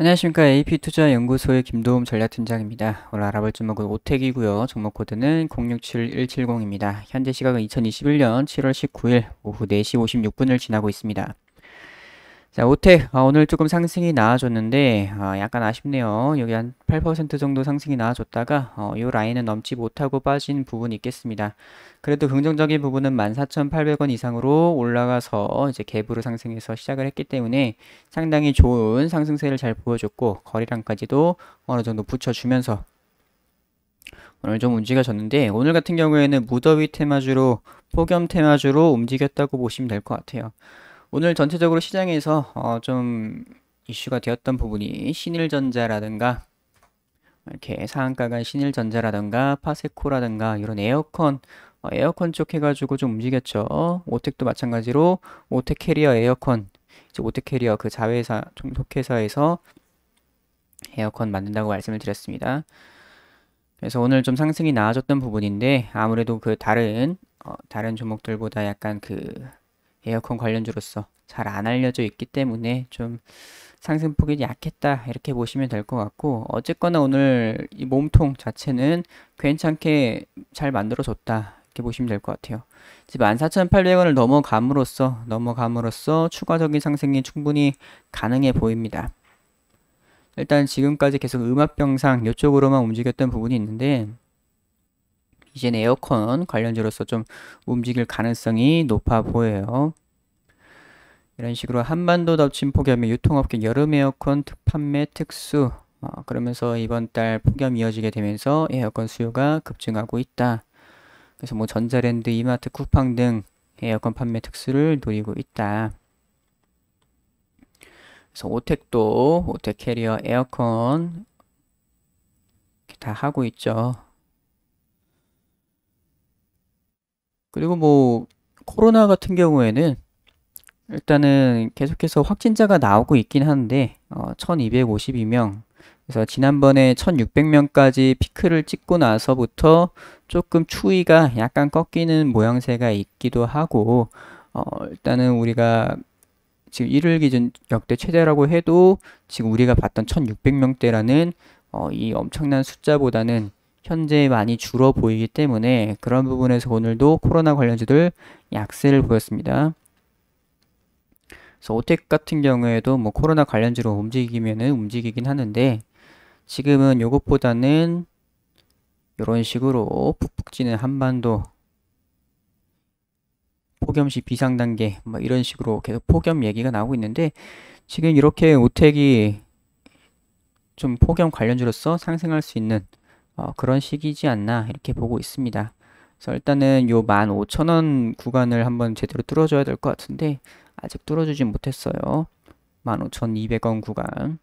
안녕하십니까 AP투자연구소의 김도움 전략팀장입니다. 오늘 알아볼 종목은 오텍이고요. 종목 코드는 067170입니다. 현재 시각은 2021년 7월 19일 오후 4시 56분을 지나고 있습니다. 자, 오텍 아, 오늘 조금 상승이 나아졌는데 아, 약간 아쉽네요. 여기 한 8% 정도 상승이 나아졌다가 어, 이 라인은 넘지 못하고 빠진 부분이 있겠습니다. 그래도 긍정적인 부분은 14,800원 이상으로 올라가서 이제 갭으로 상승해서 시작을 했기 때문에 상당히 좋은 상승세를 잘 보여줬고 거리량까지도 어느 정도 붙여주면서 오늘 좀 움직여졌는데 오늘 같은 경우에는 무더위 테마주로 폭염 테마주로 움직였다고 보시면 될 것 같아요. 오늘 전체적으로 시장에서 어좀 이슈가 되었던 부분이 신일전자라든가 이렇게 상한가가 신일전자라든가 파세코라든가 이런 에어컨 어 에어컨 쪽 해가지고 좀 움직였죠. 오텍도 마찬가지로 오텍 캐리어 에어컨 이제 오텍 캐리어 그 자회사 종속회사에서 에어컨 만든다고 말씀을 드렸습니다. 그래서 오늘 좀 상승이 나아졌던 부분인데 아무래도 그 다른 어, 다른 종목들보다 약간 그 에어컨 관련주로서 잘 안 알려져 있기 때문에 좀 상승폭이 약했다 이렇게 보시면 될 것 같고 어쨌거나 오늘 이 몸통 자체는 괜찮게 잘 만들어졌다 이렇게 보시면 될 것 같아요. 지금 14,800원을 넘어감으로써 넘어감으로써 추가적인 상승이 충분히 가능해 보입니다. 일단 지금까지 계속 음압 병상 이쪽으로만 움직였던 부분이 있는데 이젠 에어컨 관련주로서 좀 움직일 가능성이 높아 보여요. 이런 식으로 한반도 덮친 폭염에 유통업계 여름 에어컨 특판매 특수 어, 그러면서 이번 달 폭염 이어지게 되면서 에어컨 수요가 급증하고 있다. 그래서 뭐 전자랜드, 이마트, 쿠팡 등 에어컨 판매 특수를 노리고 있다. 그래서 오텍도 오텍 캐리어 에어컨 다 하고 있죠. 그리고 뭐 코로나 같은 경우에는 일단은 계속해서 확진자가 나오고 있긴 한데 어, 1252명 그래서 지난번에 1600명까지 피크를 찍고 나서부터 조금 추위가 약간 꺾이는 모양새가 있기도 하고 어, 일단은 우리가 지금 1월 기준 역대 최대라고 해도 지금 우리가 봤던 1600명대라는 어, 이 엄청난 숫자보다는 현재 많이 줄어 보이기 때문에 그런 부분에서 오늘도 코로나 관련주들 약세를 보였습니다. 그래서 오텍 같은 경우에도 뭐 코로나 관련주로 움직이면은 움직이긴 하는데 지금은 요것보다는 이런 식으로 푹푹 찌는 한반도 폭염시 비상단계 뭐 이런 식으로 계속 폭염 얘기가 나오고 있는데 지금 이렇게 오텍이 좀 폭염 관련주로서 상승할 수 있는 어, 그런 식이지 않나 이렇게 보고 있습니다. 그래서 일단은 요 15,000원 구간을 한번 제대로 뚫어줘야 될 것 같은데 아직 뚫어주진 못했어요. 15,200원 구간.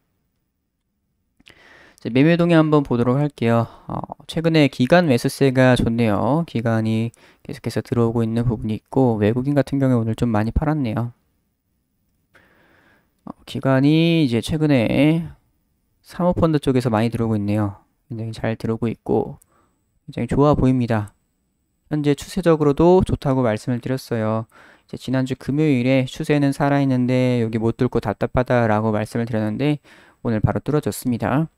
이제 매매 동향 한번 보도록 할게요. 어, 최근에 기간 매수세가 좋네요. 기간이 계속해서 들어오고 있는 부분이 있고 외국인 같은 경우에 오늘 좀 많이 팔았네요. 어, 기간이 이제 최근에 사모펀드 쪽에서 많이 들어오고 있네요. 굉장히 잘 들어오고 있고 굉장히 좋아 보입니다. 현재 추세적으로도 좋다고 말씀을 드렸어요. 지난주 금요일에 추세는 살아있는데 여기 못 뚫고 답답하다라고 말씀을 드렸는데 오늘 바로 뚫어졌습니다.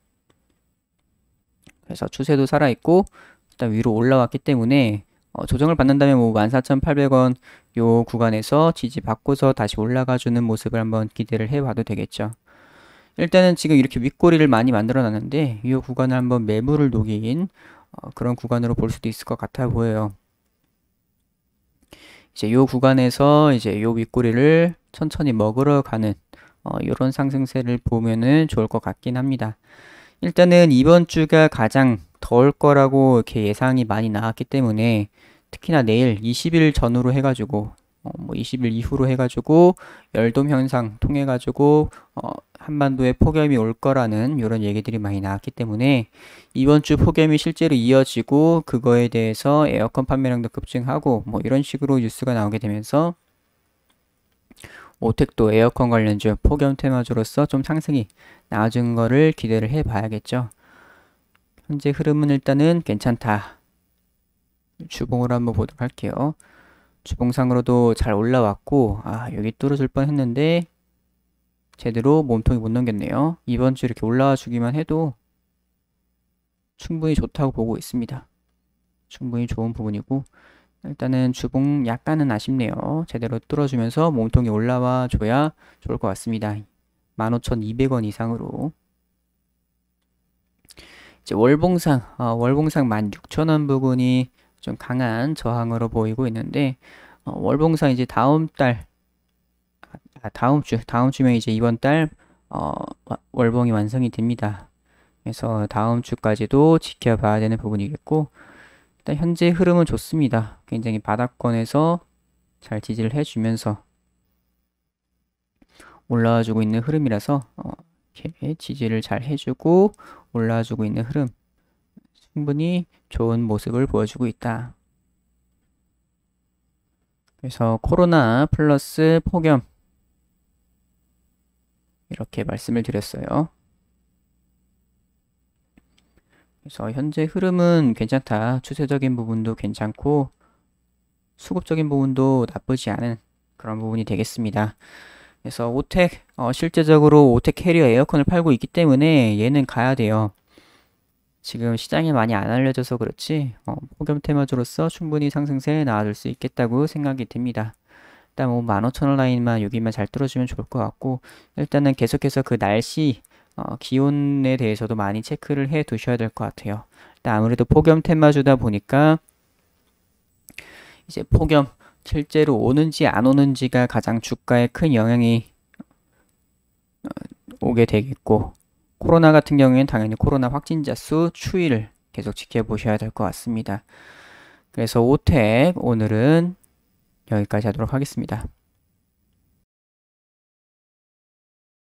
그래서 추세도 살아있고 일단 위로 올라왔기 때문에 어, 조정을 받는다면 뭐 14,800원 요 구간에서 지지 받고서 다시 올라가주는 모습을 한번 기대를 해봐도 되겠죠. 일단은 지금 이렇게 윗꼬리를 많이 만들어 놨는데 이 구간을 한번 매물을 녹인 어, 그런 구간으로 볼 수도 있을 것 같아 보여요. 이제 요 구간에서 이제 요 윗꼬리를 천천히 먹으러 가는 이런 어, 상승세를 보면은 좋을 것 같긴 합니다. 일단은 이번 주가 가장 더울 거라고 이렇게 예상이 많이 나왔기 때문에 특히나 내일 20일 전후로 해가지고 어, 뭐 20일 이후로 해가지고 열돔 현상 통해 가지고 어, 한반도에 폭염이 올 거라는 이런 얘기들이 많이 나왔기 때문에 이번 주 폭염이 실제로 이어지고 그거에 대해서 에어컨 판매량도 급증하고 뭐 이런 식으로 뉴스가 나오게 되면서 오텍도 에어컨 관련주 폭염 테마주로서 좀 상승이 나아진 거를 기대를 해 봐야겠죠. 현재 흐름은 일단은 괜찮다. 주봉을 한번 보도록 할게요. 주봉상으로도 잘 올라왔고 아 여기 뚫어줄 뻔했는데 제대로 몸통이 못 넘겼네요. 이번 주 이렇게 올라와 주기만 해도 충분히 좋다고 보고 있습니다. 충분히 좋은 부분이고 일단은 주봉 약간은 아쉽네요. 제대로 뚫어주면서 몸통이 올라와 줘야 좋을 것 같습니다. 15,200원 이상으로 이제 월봉상, 어, 월봉상 16,000원 부근이 좀 강한 저항으로 보이고 있는데 어, 월봉상 이제 다음 달 아, 다음 주 다음 주면 이제 이번 달 어, 월봉이 완성이 됩니다. 그래서 다음 주까지도 지켜봐야 되는 부분이겠고 일단 현재 흐름은 좋습니다. 굉장히 바닥권에서 잘 지지를 해주면서 올라와주고 있는 흐름이라서 어, 이렇게 지지를 잘 해주고 올라와주고 있는 흐름 충분히 좋은 모습을 보여주고 있다. 그래서 코로나 플러스 폭염 이렇게 말씀을 드렸어요. 그래서 현재 흐름은 괜찮다. 추세적인 부분도 괜찮고 수급적인 부분도 나쁘지 않은 그런 부분이 되겠습니다. 그래서 오텍 어, 실제적으로 오텍 캐리어 에어컨을 팔고 있기 때문에 얘는 가야 돼요. 지금 시장에 많이 안 알려져서 그렇지 어, 폭염 테마주로서 충분히 상승세에 나아줄수 있겠다고 생각이 됩니다. 일단 뭐 15,000원 라인만 여기만 잘 뚫어주면 좋을 것 같고 일단은 계속해서 그 날씨 어, 기온에 대해서도 많이 체크를 해 두셔야 될 것 같아요. 일단 아무래도 폭염 테마주다 보니까 이제 폭염 실제로 오는지 안 오는지가 가장 주가에 큰 영향이 어, 오게 되겠고 코로나 같은 경우에는 당연히 코로나 확진자 수 추이를 계속 지켜보셔야 될 것 같습니다. 그래서 오텍 오늘은 여기까지 하도록 하겠습니다.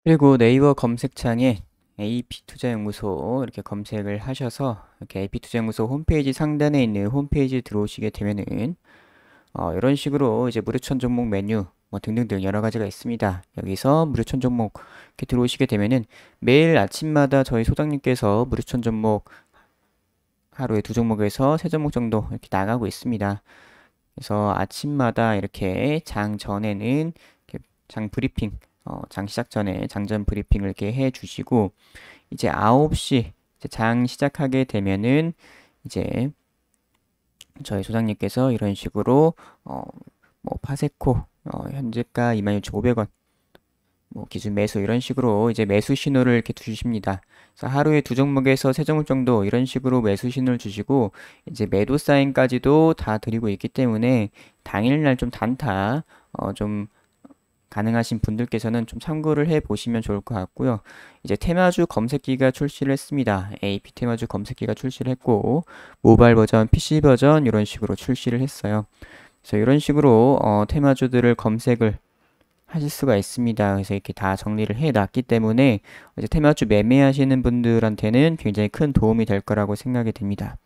그리고 네이버 검색창에 AP투자연구소 이렇게 검색을 하셔서 이렇게 AP투자연구소 홈페이지 상단에 있는 홈페이지 들어오시게 되면은 어, 이런 식으로 이제 무료천 종목 메뉴 뭐 등등등 여러 가지가 있습니다. 여기서 무료천 종목 이렇게 들어오시게 되면은 매일 아침마다 저희 소장님께서 무료천 종목 하루에 두 종목에서 세 종목 정도 이렇게 나가고 있습니다. 그래서 아침마다 이렇게 장 전에는 이렇게 장 브리핑, 어, 장 시작 전에 장 전 브리핑을 이렇게 해 주시고 이제 9시 이제 장 시작하게 되면은 이제 저희 소장님께서 이런 식으로 어, 뭐 파세코 어, 현재가 26,500원 뭐 기준 매수 이런 식으로 이제 매수 신호를 이렇게 주십니다. 그래서 하루에 두 종목에서 세 종목 정도 이런 식으로 매수 신호를 주시고 이제 매도 사인까지도 다 드리고 있기 때문에 당일날 좀 단타 어, 좀 가능하신 분들께서는 좀 참고를 해 보시면 좋을 것 같고요. 이제 테마주 검색기가 출시를 했습니다. AP 테마주 검색기가 출시를 했고 모바일 버전, PC 버전 이런 식으로 출시를 했어요. 그래서 이런 식으로 어, 테마주들을 검색을 하실 수가 있습니다. 그래서 이렇게 다 정리를 해 놨기 때문에 이제 테마주 매매하시는 분들한테는 굉장히 큰 도움이 될 거라고 생각이 됩니다.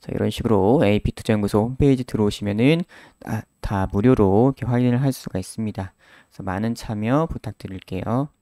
자, 이런 식으로 AP투자연구소 홈페이지 들어오시면은 다, 아, 다 무료로 이렇게 확인을 할 수가 있습니다. 그래서 많은 참여 부탁드릴게요.